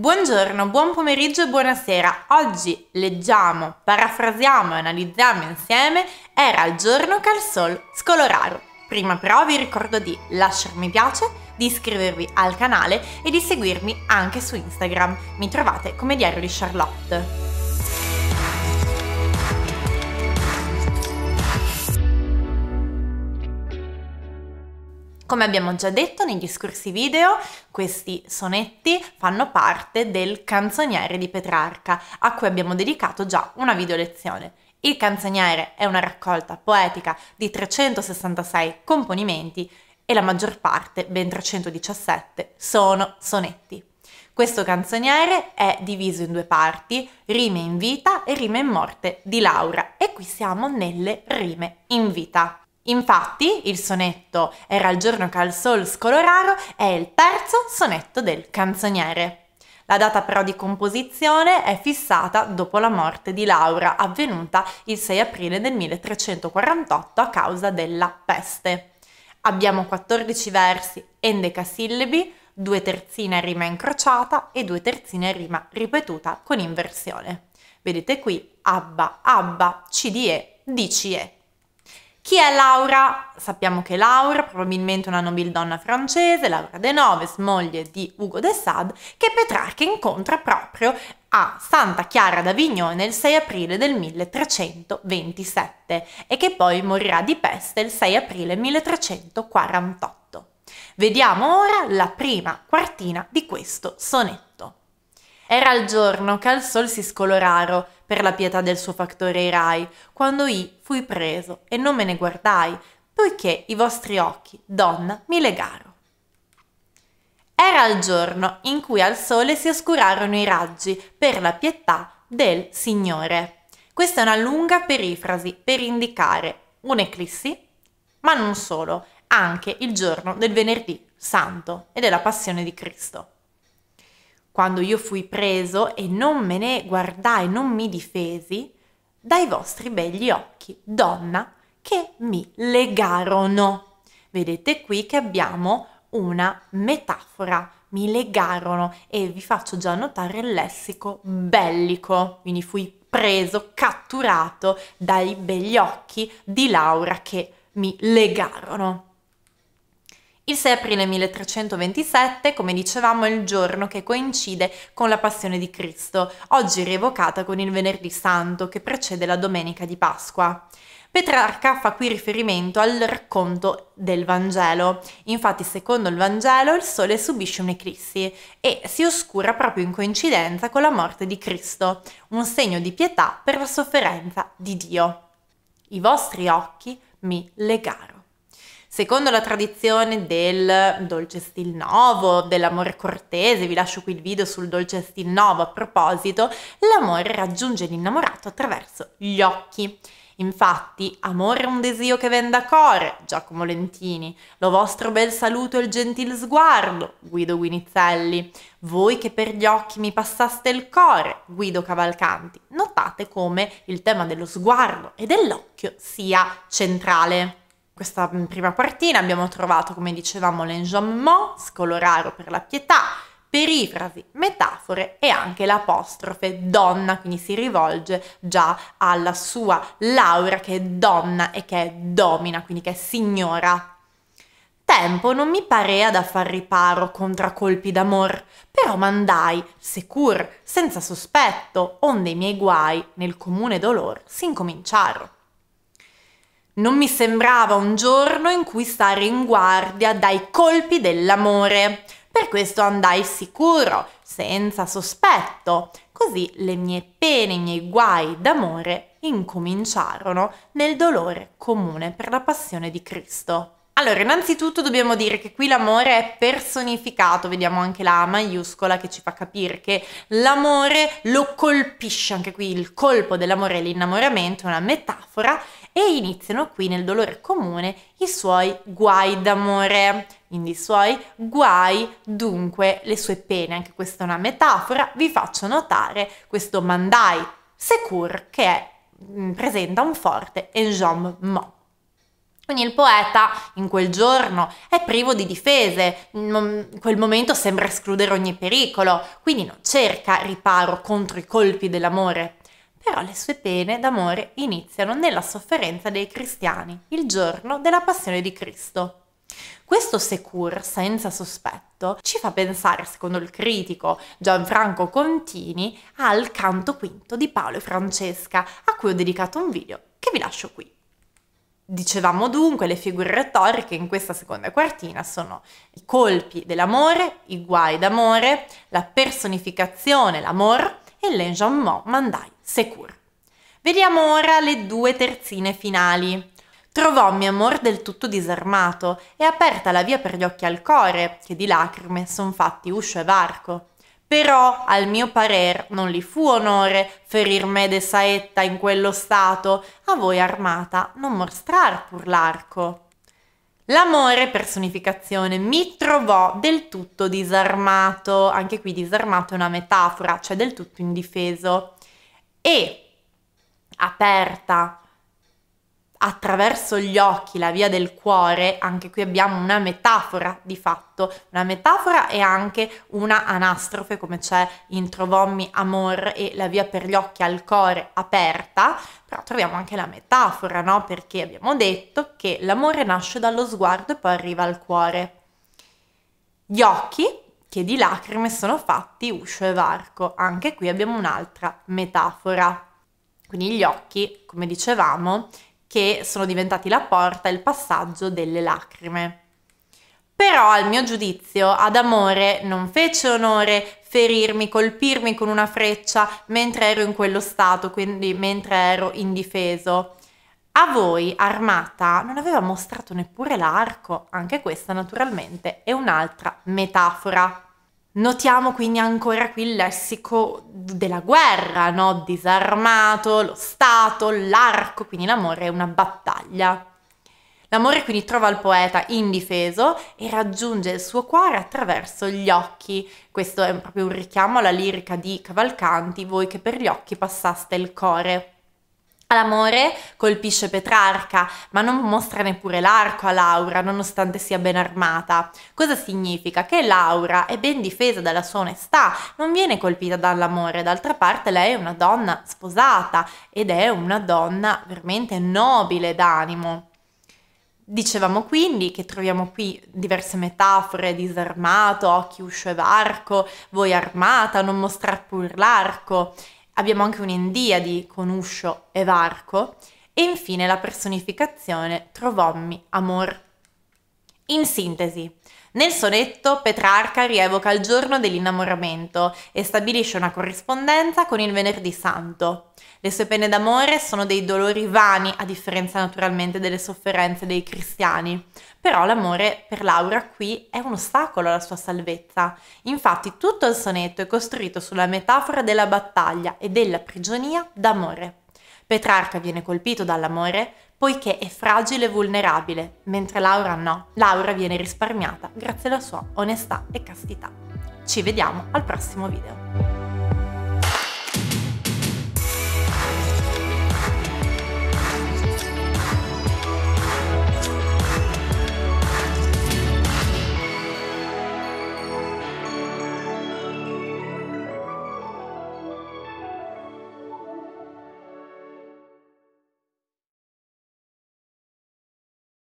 Buongiorno, buon pomeriggio e buonasera. Oggi leggiamo, parafrasiamo e analizziamo insieme Era il giorno che il sol scoloraro. Prima però vi ricordo di lasciare mi piace, di iscrivervi al canale e di seguirmi anche su Instagram. Mi trovate come Diario di Charlotte. Come abbiamo già detto negli scorsi video, questi sonetti fanno parte del canzoniere di Petrarca, a cui abbiamo dedicato già una video lezione. Il canzoniere è una raccolta poetica di 366 componimenti e la maggior parte, ben 317, sono sonetti. Questo canzoniere è diviso in due parti, rime in vita e rime in morte di Laura, e qui siamo nelle rime in vita. Infatti, il sonetto Era il giorno che al sol scoloraro è il terzo sonetto del canzoniere. La data però di composizione è fissata dopo la morte di Laura, avvenuta il 6 aprile del 1348 a causa della peste. Abbiamo 14 versi endecasillebi, due terzine a rima incrociata e due terzine a rima ripetuta con inversione. Vedete qui Abba, Abba, CDE, DCE. Chi è Laura? Sappiamo che Laura, probabilmente una nobildonna francese, Laura de Noves, moglie di Ugo de Sade, che Petrarca incontra proprio a Santa Chiara d'Avignone il 6 aprile del 1327 e che poi morirà di peste il 6 aprile 1348. Vediamo ora la prima quartina di questo sonetto. Era il giorno che al sol si scoloraro per la pietà del suo factore Rai, quando i fui preso e non me ne guardai, poiché i vostri occhi, donna, mi legaro. Era il giorno in cui al sole si oscurarono i raggi per la pietà del Signore. Questa è una lunga perifrasi per indicare un'eclissi, ma non solo, anche il giorno del venerdì santo e della passione di Cristo quando io fui preso e non me ne guardai, non mi difesi, dai vostri begli occhi, donna, che mi legarono. Vedete qui che abbiamo una metafora, mi legarono e vi faccio già notare il lessico bellico, quindi fui preso, catturato dai begli occhi di Laura che mi legarono. Il 6 aprile 1327, come dicevamo, è il giorno che coincide con la passione di Cristo, oggi rievocata con il venerdì santo che precede la domenica di Pasqua. Petrarca fa qui riferimento al racconto del Vangelo. Infatti, secondo il Vangelo, il Sole subisce un'eclissi e si oscura proprio in coincidenza con la morte di Cristo, un segno di pietà per la sofferenza di Dio. I vostri occhi mi legarono. Secondo la tradizione del dolce stilnovo, dell'amore cortese, vi lascio qui il video sul dolce stilnovo a proposito, l'amore raggiunge l'innamorato attraverso gli occhi. Infatti, amore è un desio che venda cuore, Giacomo Lentini, lo vostro bel saluto e il gentil sguardo, Guido Guinizelli, voi che per gli occhi mi passaste il cuore, Guido Cavalcanti. Notate come il tema dello sguardo e dell'occhio sia centrale questa mm, prima quartina abbiamo trovato, come dicevamo, l'enjambment, scoloraro per la pietà, perifrasi, metafore e anche l'apostrofe donna, quindi si rivolge già alla sua Laura che è donna e che è domina, quindi che è signora. Tempo non mi parea da far riparo contra colpi d'amor, però mandai, secur, senza sospetto, onde i miei guai nel comune dolor si incominciarono. Non mi sembrava un giorno in cui stare in guardia dai colpi dell'amore. Per questo andai sicuro, senza sospetto. Così le mie pene, i miei guai d'amore incominciarono nel dolore comune per la passione di Cristo. Allora, innanzitutto dobbiamo dire che qui l'amore è personificato, vediamo anche la maiuscola che ci fa capire che l'amore lo colpisce, anche qui il colpo dell'amore e l'innamoramento è una metafora e iniziano qui nel dolore comune i suoi guai d'amore, quindi i suoi guai, dunque le sue pene, anche questa è una metafora, vi faccio notare questo mandai secur che è, mm, presenta un forte enjom mo. Quindi il poeta in quel giorno è privo di difese, in quel momento sembra escludere ogni pericolo, quindi non cerca riparo contro i colpi dell'amore, però le sue pene d'amore iniziano nella sofferenza dei cristiani, il giorno della passione di Cristo. Questo secur, senza sospetto, ci fa pensare, secondo il critico Gianfranco Contini, al canto quinto di Paolo e Francesca, a cui ho dedicato un video che vi lascio qui. Dicevamo dunque, le figure retoriche in questa seconda quartina sono i colpi dell'amore, i guai d'amore, la personificazione, l'amor e l'enjambment mandai. Secure. Vediamo ora le due terzine finali. Trovò mio amor del tutto disarmato e aperta la via per gli occhi al core, che di lacrime son fatti uscio e varco. Però, al mio parer, non li fu onore ferir me de saetta in quello stato, a voi armata non mostrar pur l'arco. L'amore, personificazione, mi trovò del tutto disarmato, anche qui disarmato è una metafora, cioè del tutto indifeso e aperta attraverso gli occhi, la via del cuore, anche qui abbiamo una metafora di fatto, una metafora e anche una anastrofe come c'è in Trovommi Amor e la via per gli occhi al cuore aperta, però troviamo anche la metafora, no? Perché abbiamo detto che l'amore nasce dallo sguardo e poi arriva al cuore. Gli occhi che di lacrime sono fatti uscio e varco. Anche qui abbiamo un'altra metafora. Quindi gli occhi, come dicevamo, che sono diventati la porta e il passaggio delle lacrime. Però, al mio giudizio, ad amore non fece onore ferirmi, colpirmi con una freccia mentre ero in quello stato, quindi mentre ero indifeso a voi, Armata, non aveva mostrato neppure l'arco, anche questa naturalmente è un'altra metafora. Notiamo quindi ancora qui il lessico della guerra, no? Disarmato, lo Stato, l'arco, quindi l'amore è una battaglia. L'amore quindi trova il poeta indifeso e raggiunge il suo cuore attraverso gli occhi. Questo è proprio un richiamo alla lirica di Cavalcanti, voi che per gli occhi passaste il core. L'amore colpisce Petrarca, ma non mostra neppure l'arco a Laura, nonostante sia ben armata. Cosa significa? Che Laura è ben difesa dalla sua onestà, non viene colpita dall'amore, d'altra parte lei è una donna sposata ed è una donna veramente nobile d'animo. Dicevamo quindi che troviamo qui diverse metafore, disarmato, occhi, uscio e varco, voi armata, non mostrar pur l'arco, abbiamo anche un'endiadi con uscio e varco e infine la personificazione trovommi amor. In sintesi, nel sonetto Petrarca rievoca il giorno dell'innamoramento e stabilisce una corrispondenza con il venerdì santo. Le sue pene d'amore sono dei dolori vani, a differenza naturalmente delle sofferenze dei cristiani. Però l'amore per Laura qui è un ostacolo alla sua salvezza. Infatti tutto il sonetto è costruito sulla metafora della battaglia e della prigionia d'amore. Petrarca viene colpito dall'amore poiché è fragile e vulnerabile, mentre Laura no. Laura viene risparmiata grazie alla sua onestà e castità. Ci vediamo al prossimo video.